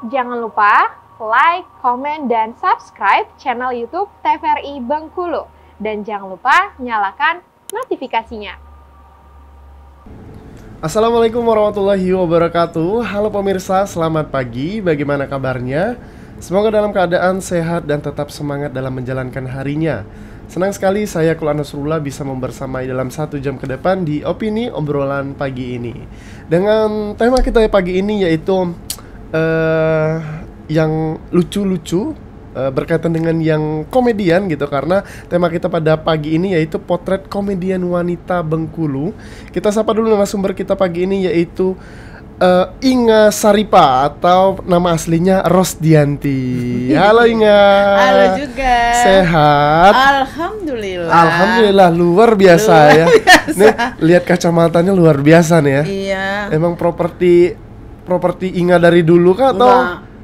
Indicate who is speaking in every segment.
Speaker 1: Jangan lupa like, comment, dan subscribe channel YouTube TVRI Bengkulu. Dan jangan lupa nyalakan notifikasinya.
Speaker 2: Assalamualaikum warahmatullahi wabarakatuh. Halo pemirsa, selamat pagi. Bagaimana kabarnya? Semoga dalam keadaan sehat dan tetap semangat dalam menjalankan harinya. Senang sekali saya Kul Anasrullah bisa membersamai dalam satu jam ke depan di Opini Obrolan Pagi ini. Dengan tema kita pagi ini yaitu uh, yang lucu-lucu uh, berkaitan dengan yang komedian gitu karena tema kita pada pagi ini yaitu potret komedian wanita Bengkulu. Kita sapa dulu nama sumber kita pagi ini yaitu uh, Inga Saripa atau nama aslinya Rosdianti. Halo Inga. Halo
Speaker 1: juga. Sehat. Alhamdulillah. Alhamdulillah luar biasa luar ya. Biasa.
Speaker 2: Nih lihat kacamatanya luar biasa nih ya.
Speaker 1: Iya. Emang
Speaker 2: properti properti Inga dari dulu kah atau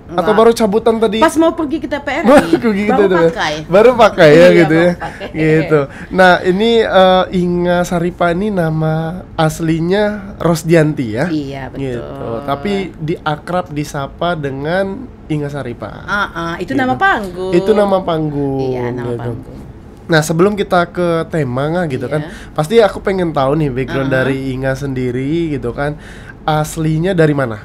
Speaker 2: Enggak. Atau baru cabutan tadi? Pas mau pergi ke TPR baru pergi gitu Baru pakai.
Speaker 1: Baru pakai ya iya, gitu ya. Gitu.
Speaker 2: Nah, ini uh, Inga Saripa ini nama aslinya Rosdianti ya. Iya, betul. Gitu. Tapi diakrab disapa dengan Inga Saripa. Uh,
Speaker 1: uh, itu gitu. nama panggung. Itu nama
Speaker 2: panggung. Iya, nama gitu. panggung. Nah sebelum kita ke tema nggak gitu kan, iya. kan, pasti aku pengen tahu nih background uh ah, -huh. dari Inga sendiri gitu kan, aslinya dari mana?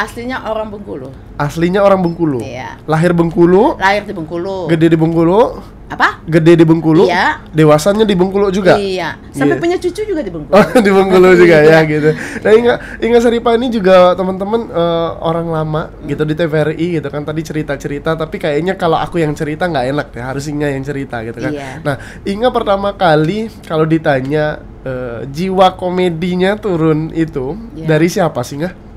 Speaker 1: Aslinya orang Bengkulu.
Speaker 2: Aslinya orang Bengkulu. Iya. Lahir Bengkulu.
Speaker 1: Lahir di Bengkulu.
Speaker 2: Gede di Bengkulu. Apa? Gede di Bengkulu. Iya. Dewasanya di Bengkulu juga. Iya. iya. Sampai punya
Speaker 1: cucu juga di Bengkulu. Oh, di Bengkulu iya. juga ya
Speaker 2: gitu. Nah, ingat, ingat Saripa ini juga teman-teman uh, orang lama hmm. gitu di TVRI gitu kan tadi cerita-cerita tapi kayaknya kalau aku yang cerita nggak enak ya, harusnya yang cerita gitu kan. Iya. Nah, ingat pertama kali kalau ditanya uh, jiwa komedinya turun itu yeah. dari siapa sih nggak?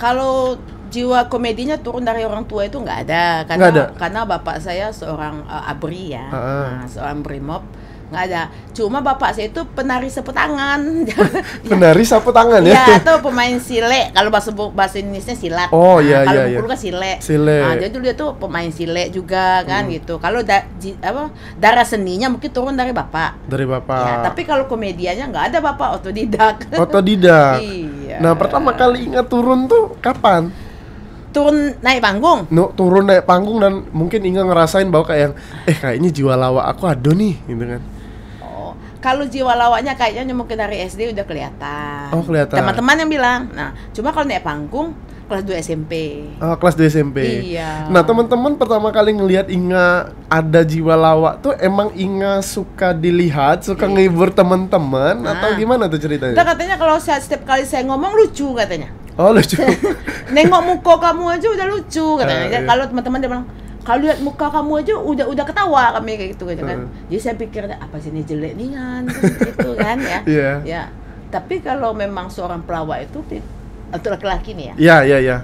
Speaker 1: kalau jiwa komedinya turun dari orang tua itu nggak ada karena gak ada. karena bapak saya seorang uh, abri ya uh ah, -huh. Ah. Nah, seorang brimob nggak ada cuma bapak saya itu penari sapu ya.
Speaker 2: penari sapu tangan ya, ya
Speaker 1: atau pemain sile kalau bahasa bahasa Indonesia silat oh iya nah, iya, iya. kan sile sile nah, jadi dulu dia tuh pemain sile juga kan hmm. gitu kalau da, apa darah seninya mungkin turun dari bapak
Speaker 2: dari bapak ya, tapi
Speaker 1: kalau komedianya nggak ada bapak otodidak otodidak iya. Nah pertama
Speaker 2: kali ingat turun tuh kapan? turun naik panggung? No, turun naik panggung dan mungkin ingat ngerasain bahwa kayak yang eh kayaknya jiwa lawak aku ada nih gitu kan.
Speaker 1: Oh, kalau jiwa lawaknya kayaknya mungkin dari SD udah kelihatan. Oh,
Speaker 2: kelihatan. Teman-teman
Speaker 1: yang bilang. Nah, cuma kalau naik panggung kelas 2 SMP.
Speaker 2: Oh, kelas 2 SMP. Iya. Nah, teman-teman pertama kali ngelihat Inga ada jiwa lawak tuh emang Inga suka dilihat, suka iya. ngibur teman-teman nah. atau gimana tuh ceritanya? Nah,
Speaker 1: katanya kalau setiap kali saya ngomong lucu katanya. Oh, lucu. Nengok muka kamu aja udah lucu katanya. Ah, iya. Kalau teman-teman dia bilang kalau lihat muka kamu aja udah udah ketawa kami kayak gitu, gitu kan. Uh. Jadi saya pikir apa sih ini jelek nih kan, gitu kan ya. Yeah. Ya. Tapi kalau memang seorang pelawak itu untuk laki-laki nih ya. Iya, iya, iya.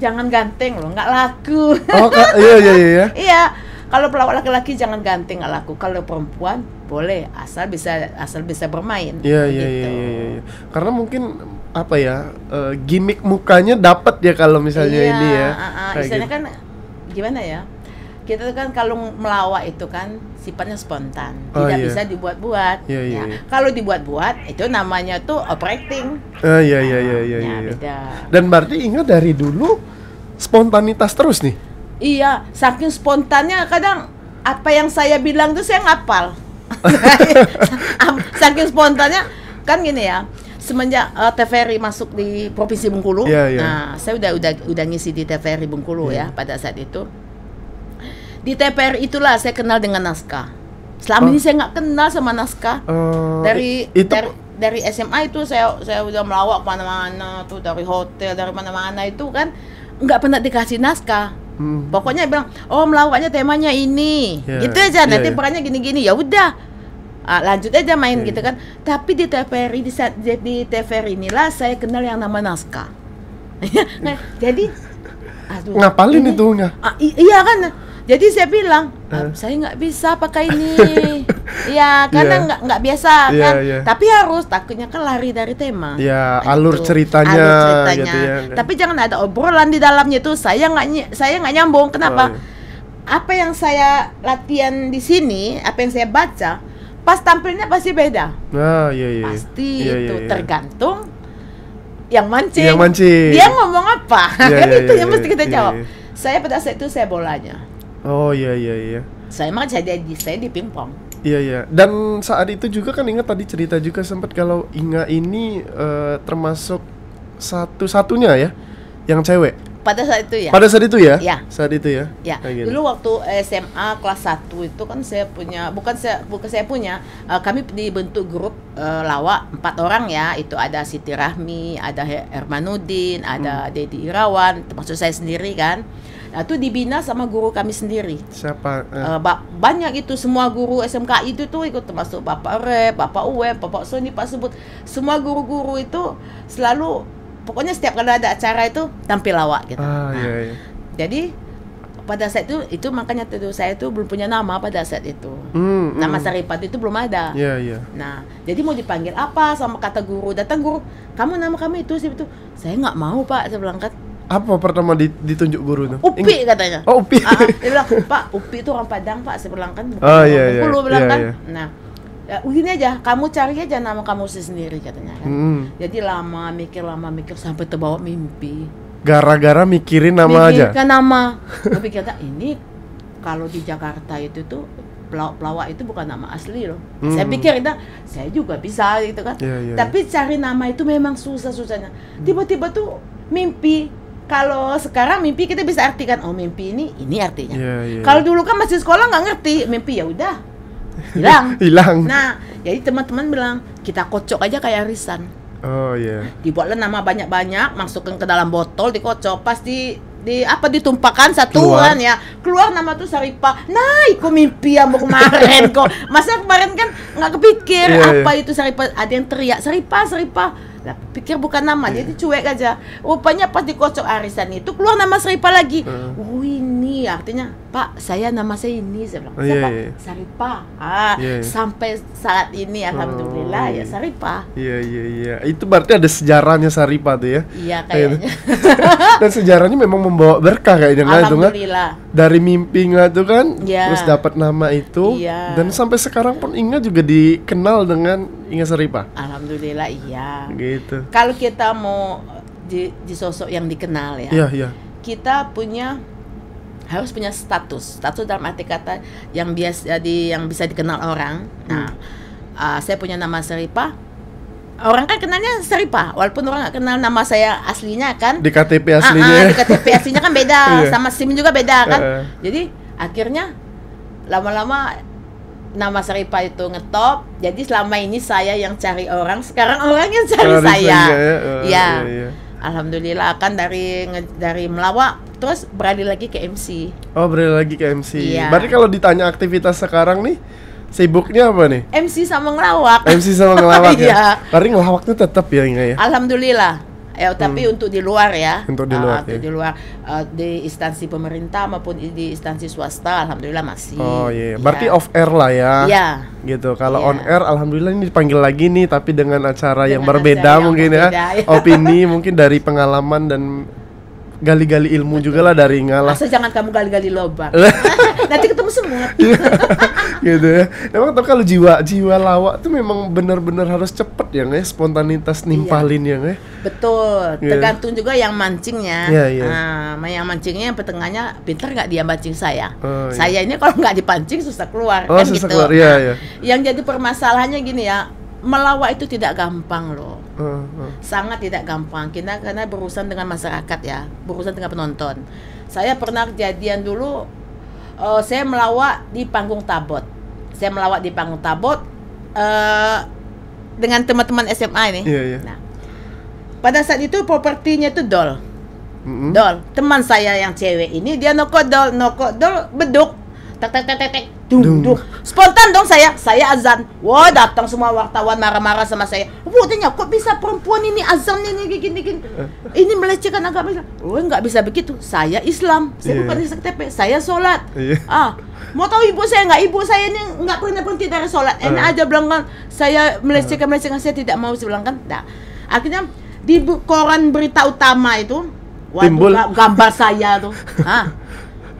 Speaker 1: Jangan ganteng loh, nggak laku. Oh, iya, iya, iya. Iya. iya. Kalau pelawak laki-laki jangan ganteng nggak laku. Kalau perempuan boleh asal bisa asal bisa bermain. Iya, iya, iya,
Speaker 2: gitu. iya, iya, iya. Karena mungkin apa ya uh, gimmick mukanya dapat ya kalau misalnya iya, ini ya. Iya, ah, ah. uh, uh, misalnya gitu. kan
Speaker 1: gimana ya? kita kan kalau melawak itu kan sifatnya spontan, oh, tidak iya. bisa dibuat-buat. Iya, iya, ya. Iya. Kalau dibuat-buat itu namanya tuh operating.
Speaker 2: Uh, iya, iya, ah, iya, iya, ya, iya, iya. Dan berarti ingat dari dulu spontanitas terus nih.
Speaker 1: Iya, saking spontannya kadang apa yang saya bilang tuh saya ngapal. saking spontannya kan gini ya semenjak uh, eh, TVRI masuk di provinsi Bengkulu, yeah, yeah. nah saya udah udah udah ngisi di TVRI Bengkulu yeah. ya pada saat itu di TPR itulah saya kenal dengan naskah. Selama oh. ini saya nggak kenal sama naskah.
Speaker 2: Uh, dari itu dari,
Speaker 1: dari SMA itu saya saya udah melawak mana-mana tuh dari hotel dari mana-mana itu kan nggak pernah dikasih naskah. Hmm. Pokoknya bilang, oh melawaknya temanya ini, yeah. gitu aja. Ya, nanti yeah, yeah. perannya gini-gini, ya udah, ah, lanjut aja main yeah. Ya. gitu kan. Tapi di TVRI di, di TPR inilah saya kenal yang nama naskah. nah, jadi, aduh, ngapalin itu nggak? Ah, iya kan, jadi saya bilang, saya nggak bisa pakai ini. ya, karena iya. nggak yeah. nggak biasa iya, kan. Yeah. Tapi harus takutnya kan lari dari tema. Ya,
Speaker 2: yeah, gitu. alur ceritanya. Alur ceritanya. Gitu ya. Tapi
Speaker 1: jangan ada obrolan di dalamnya itu. Saya nggak saya nggak nyambung. Kenapa? Oh, yeah. Apa yang saya latihan di sini, apa yang saya baca, pas tampilnya pasti beda.
Speaker 2: Ah, yeah, yeah. Iya. Pasti yeah, itu yeah, yeah.
Speaker 1: tergantung yang mancing. Yang mancing. Dia ngomong apa?
Speaker 2: Yeah, kan yeah, itu yeah, yang mesti kita jawab.
Speaker 1: Saya pada saat itu saya bolanya.
Speaker 2: Oh iya iya iya.
Speaker 1: Saya emang jadi di saya di pingpong.
Speaker 2: Iya iya. Dan saat itu juga kan ingat tadi cerita juga sempat kalau Inga ini uh, termasuk satu-satunya ya yang cewek.
Speaker 1: Pada saat itu ya. Pada saat itu ya. Ya.
Speaker 2: Saat itu ya. Ya. Kayak gitu. Dulu
Speaker 1: waktu SMA kelas 1 itu kan saya punya bukan saya bukan saya punya uh, kami dibentuk grup uh, eh, lawak empat orang ya. Itu ada Siti Rahmi, ada Hermanudin, ada hmm. Dedi Irawan, termasuk saya sendiri kan. Nah, itu dibina sama guru kami sendiri. Siapa? Eh. Uh, banyak itu semua guru SMK itu tuh ikut termasuk Bapak Rep, Bapak Uweb, Bapak Sony, Pak Sebut. Semua guru-guru itu selalu pokoknya setiap kali ada acara itu tampil lawak
Speaker 2: gitu. Ah, nah, iya, iya.
Speaker 1: Jadi pada saat itu itu makanya tuh saya itu belum punya nama pada saat itu.
Speaker 2: Mm, mm. Nama hmm. Saripati
Speaker 1: itu belum ada. Iya, yeah, iya. Yeah. Nah, jadi mau dipanggil apa sama kata guru? Datang guru, "Kamu nama kamu itu sih itu." Saya nggak mau, Pak, saya bilang kan
Speaker 2: apa pertama ditunjuk guru itu?
Speaker 1: Upi katanya. Oh, Upi. Ah, ah dia bilang, "Pak, Upi itu orang Padang, Pak." Saya bilang kan oh, iya, iya, Bengkulu iya. bilang iya, kan. Iya. Nah, ya, begini aja, kamu cari aja nama kamu sendiri katanya kan. Hmm. Jadi lama mikir lama mikir sampai terbawa mimpi.
Speaker 2: Gara-gara mikirin nama mikirin aja. Mikirin
Speaker 1: nama. tapi kata ini kalau di Jakarta itu tuh pelawak pelawak itu bukan nama asli loh. Hmm. Saya pikir itu nah, saya juga bisa gitu kan. Yeah, yeah, Tapi cari nama itu memang susah susahnya. Tiba-tiba tuh mimpi kalau sekarang mimpi kita bisa artikan oh mimpi ini ini artinya. Yeah, yeah. Iya. Kalau dulu kan masih sekolah nggak ngerti mimpi ya udah hilang. hilang. Nah jadi teman-teman bilang kita kocok aja kayak arisan. Oh iya. Yeah. Dibuatlah nama banyak-banyak, masukkan ke dalam botol, dikocok, pasti di apa ditumpahkan satuan keluar. Kan, ya keluar nama tuh Saripa nah iku mimpi ya kemarin kok masa kemarin kan nggak kepikir yeah, iya. apa yeah. itu Saripa ada yang teriak Saripa Saripa lah, pikir bukan nama, yeah. jadi cuek aja. Rupanya pas dikocok arisan itu keluar nama Saripa lagi. Uh. Oh ini artinya, Pak, saya nama saya ini saya bilang. Yeah, yeah. Iya. Saripa. Ah, yeah. Iya. sampai saat ini oh, alhamdulillah oh, ya iya. Saripa.
Speaker 2: Iya iya iya. Itu berarti ada sejarahnya Saripa tuh ya.
Speaker 1: Iya kayaknya. Gitu.
Speaker 2: Dan sejarahnya memang membawa berkah kayaknya kan kan. Dari mimpi nggak tuh kan, yeah. terus dapat nama itu yeah. dan sampai sekarang pun ingat juga dikenal dengan Ingat Seripa? Alhamdulillah
Speaker 1: iya. Gitu. Kalau kita mau di, di sosok yang dikenal ya. Iya, iya. Kita punya harus punya status. Status dalam arti kata yang biasa di yang bisa dikenal orang. Hmm. Nah, hmm. uh, saya punya nama Seripa, orang kan kenalnya Seripa walaupun orang nggak kenal nama saya aslinya kan di KTP aslinya ah, ah, di KTP aslinya kan beda iya. sama SIM juga beda kan eh. jadi akhirnya lama-lama nama Saripa itu ngetop. Jadi selama ini saya yang cari orang, sekarang orang yang cari Karena saya. saya, uh, ya. Iya. Oh, iya, iya. Alhamdulillah kan dari dari Melawak terus berani lagi ke MC.
Speaker 2: Oh, berani lagi ke MC. Iya. Berarti kalau ditanya aktivitas sekarang nih sibuknya apa nih?
Speaker 1: MC sama ngelawak. MC
Speaker 2: sama ngelawak ya. Iya. Tapi ngelawaknya tetap ya ya?
Speaker 1: Alhamdulillah eh, tapi hmm. untuk di luar ya untuk di luar uh, di luar uh, di instansi pemerintah maupun di instansi swasta alhamdulillah masih oh
Speaker 2: iya yeah. berarti yeah. off air lah ya yeah. gitu kalau yeah. on air alhamdulillah ini dipanggil lagi nih tapi dengan acara dengan yang berbeda acara mungkin yang berbeda, ya, ya. opini mungkin dari pengalaman dan gali-gali ilmu Betul. juga lah dari ngalah. Masa
Speaker 1: jangan kamu gali-gali lobang. nanti ketemu semua
Speaker 2: gitu ya emang tapi kalau jiwa jiwa lawak tuh memang benar-benar harus cepet ya nggak spontanitas iya. nimpalin ya, iya. ya nggak
Speaker 1: betul tergantung juga yang mancingnya yeah, yeah. Nah, yang mancingnya yang petengahnya pinter nggak dia mancing saya
Speaker 2: oh, iya. saya
Speaker 1: ini kalau nggak dipancing susah keluar oh, kan susah gitu keluar. Yeah, iya, yeah. yang jadi permasalahannya gini ya melawak itu tidak gampang loh. Oh, oh. Sangat tidak gampang. Kita karena berurusan dengan masyarakat ya, berurusan dengan penonton. Saya pernah kejadian dulu uh, saya melawak di panggung tabot. Saya melawak di panggung tabot uh, dengan teman-teman SMA ini. Yeah, yeah. Nah, pada saat itu propertinya itu dol. Mm-hmm. Dol, teman saya yang cewek ini dia nokok dol, nokok dol beduk. Tek tek tek tek tak dung dung. Spontan dong saya, saya azan. Wah, datang semua wartawan marah-marah sama saya. tanya kok bisa perempuan ini azan ini gini gini. Ini melecehkan agama Islam. Oh, nggak bisa begitu. Saya Islam, saya yeah. bukan SKTP, saya sholat. Yeah. Ah, mau tahu ibu saya nggak? Ibu saya ini nggak pernah berhenti dari sholat. Ini ah. aja bilang kan, saya melecehkan melecehkan saya tidak mau bilang kan. Nah, akhirnya di koran berita utama itu,
Speaker 2: waduh, gambar
Speaker 1: saya tuh. Ah,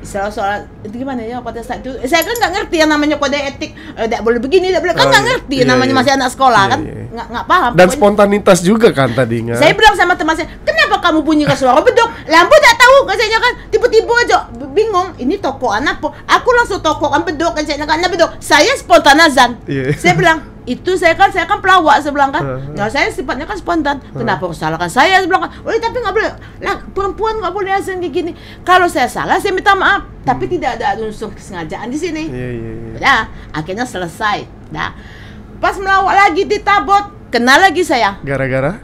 Speaker 1: soal soal itu gimana ya pada saat itu saya kan nggak ngerti yang namanya kode etik eh, tidak eh, boleh begini tidak boleh kan oh, nggak oh, iya. ngerti iya, namanya iya. masih anak sekolah iya, kan iya, iya. nggak iya. nggak paham dan
Speaker 2: spontanitas juga kan tadinya saya
Speaker 1: bilang sama teman saya kenapa kamu ke suara beduk lampu tidak tahu katanya kan tiba-tiba aja bingung ini toko anak aku langsung toko kan bedok kan saya kan bedok saya spontanazan
Speaker 2: iya. saya bilang
Speaker 1: itu saya kan saya kan pelawak saya kan uh, nah saya sifatnya kan spontan uh. kenapa salahkan saya saya bilang kan oh tapi nggak boleh nah, perempuan nggak boleh asing kayak gini kalau saya salah saya minta maaf hmm. tapi tidak ada unsur kesengajaan di sini yeah, yeah, yeah. nah akhirnya selesai nah pas melawak lagi di tabot kenal lagi saya gara-gara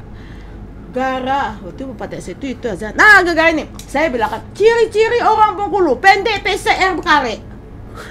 Speaker 1: gara waktu oh, itu bapak itu itu aja nah gara-gara ini saya bilang kan ciri-ciri orang Bengkulu pendek PCR berkaret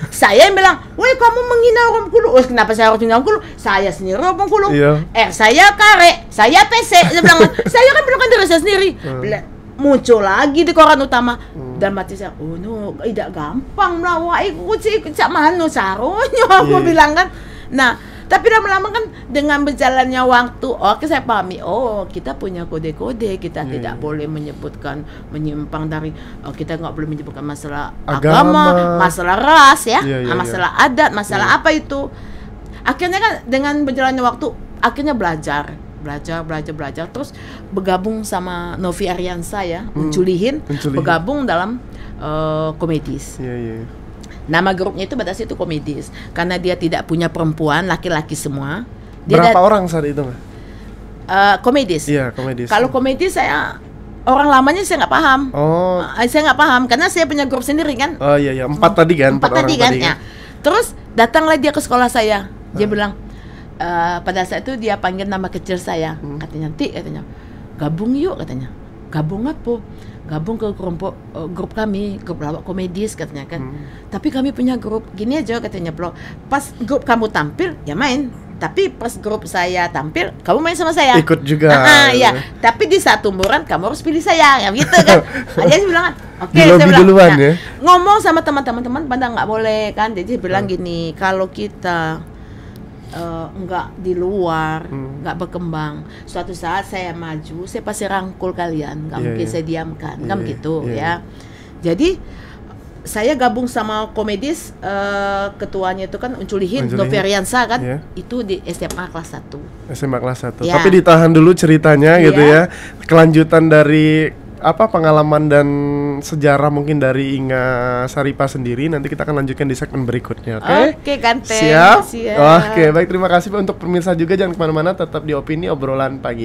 Speaker 1: saya yang bilang, "Woi, kamu menghina orang kulu. Oh, kenapa saya harus menghina orang kulu? Saya sendiri orang kulu. Iya. Eh, saya kare, saya PC. Saya bilang, "Saya kan bukan diri saya sendiri." Hmm. Muncul lagi di koran utama hmm. dan mati saya, "Oh no, tidak gampang lah. Wah, ikut sih, cak mano saronyo." Aku yeah. bilang kan. Nah, tapi lama-lama kan dengan berjalannya waktu, oke okay, saya pahami, oh kita punya kode-kode, kita hmm. tidak boleh menyebutkan menyimpang dari, oh, kita nggak boleh menyebutkan masalah agama, agama masalah ras ya, yeah, yeah, masalah yeah. adat, masalah yeah. apa itu. Akhirnya kan dengan berjalannya waktu, akhirnya belajar belajar belajar belajar terus bergabung sama Novi Ariansa ya hmm. Unculihin, Unculihin bergabung dalam uh, komedis yeah, yeah. Nama grupnya itu batas itu komedis karena dia tidak punya perempuan, laki-laki semua.
Speaker 2: Dia Berapa orang saat itu?
Speaker 1: Uh, komedis.
Speaker 2: Iya komedis. Kalau
Speaker 1: komedis saya orang lamanya saya nggak paham. Oh. Eh, saya nggak paham karena saya punya grup sendiri kan.
Speaker 2: Oh iya iya empat tadi kan. Empat, empat tadi kan. Tadi ya. kan? Ya.
Speaker 1: Terus datanglah dia ke sekolah saya. Dia hmm. bilang uh, pada saat itu dia panggil nama kecil saya. Hmm. Katanya nanti katanya gabung yuk katanya. Gabung apa? gabung ke kelompok uh, grup kami grup lawak komedis katanya kan hmm. tapi kami punya grup gini aja katanya bro. pas grup kamu tampil ya main tapi pas grup saya tampil kamu main sama saya ikut juga ah, iya tapi di satu umuran kamu harus pilih saya ya gitu kan Aja sih bilang oke okay, saya bilang duluan, nah, ya? ngomong sama teman-teman teman pada nggak boleh kan jadi bilang hmm. gini kalau kita uh, eh, enggak di luar, hmm. enggak berkembang. Suatu saat saya maju, saya pasti rangkul kalian, enggak yeah, mungkin yeah. saya diamkan, yeah, kan begitu iya, yeah. ya. Iya. Jadi saya gabung sama komedis uh, ketuanya itu kan Unculihin Noveriansa kan yeah. itu di SMA kelas 1.
Speaker 2: SMA kelas 1. Yeah. Tapi ditahan dulu ceritanya yeah. gitu ya. Kelanjutan dari apa pengalaman dan sejarah mungkin dari Inga Saripa sendiri nanti kita akan lanjutkan di segmen berikutnya oke okay? oke okay, ganteng siap, siap. oke okay, baik terima kasih untuk pemirsa juga jangan kemana-mana tetap di opini obrolan pagi